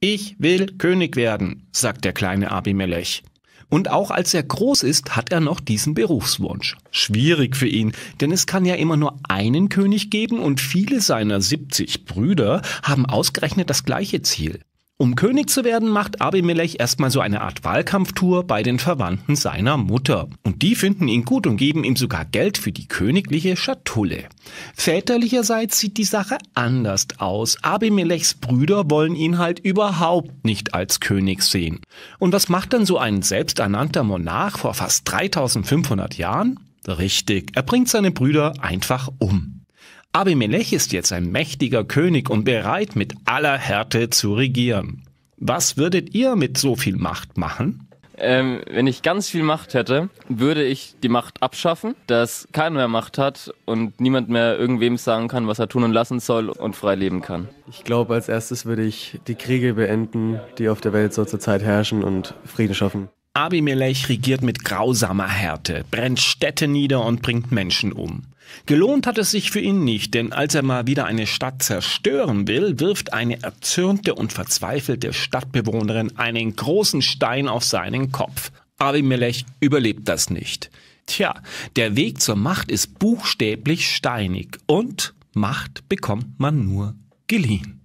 Ich will König werden, sagt der kleine Abimelech. Und auch als er groß ist, hat er noch diesen Berufswunsch. Schwierig für ihn, denn es kann ja immer nur einen König geben und viele seiner 70 Brüder haben ausgerechnet das gleiche Ziel. Um König zu werden, macht Abimelech erstmal so eine Art Wahlkampftour bei den Verwandten seiner Mutter. Und die finden ihn gut und geben ihm sogar Geld für die königliche Schatulle. Väterlicherseits sieht die Sache anders aus. Abimelechs Brüder wollen ihn halt überhaupt nicht als König sehen. Und was macht dann so ein selbsternannter Monarch vor fast 3500 Jahren? Richtig, er bringt seine Brüder einfach um. Abimelech ist jetzt ein mächtiger König und bereit, mit aller Härte zu regieren. Was würdet ihr mit so viel Macht machen? Ähm, wenn ich ganz viel Macht hätte, würde ich die Macht abschaffen, dass keiner mehr Macht hat und niemand mehr irgendwem sagen kann, was er tun und lassen soll und frei leben kann. Ich glaube, als erstes würde ich die Kriege beenden, die auf der Welt so zurzeit herrschen und Frieden schaffen. Abimelech regiert mit grausamer Härte, brennt Städte nieder und bringt Menschen um. Gelohnt hat es sich für ihn nicht, denn als er mal wieder eine Stadt zerstören will, wirft eine erzürnte und verzweifelte Stadtbewohnerin einen großen Stein auf seinen Kopf. Abimelech überlebt das nicht. Tja, der Weg zur Macht ist buchstäblich steinig und Macht bekommt man nur geliehen.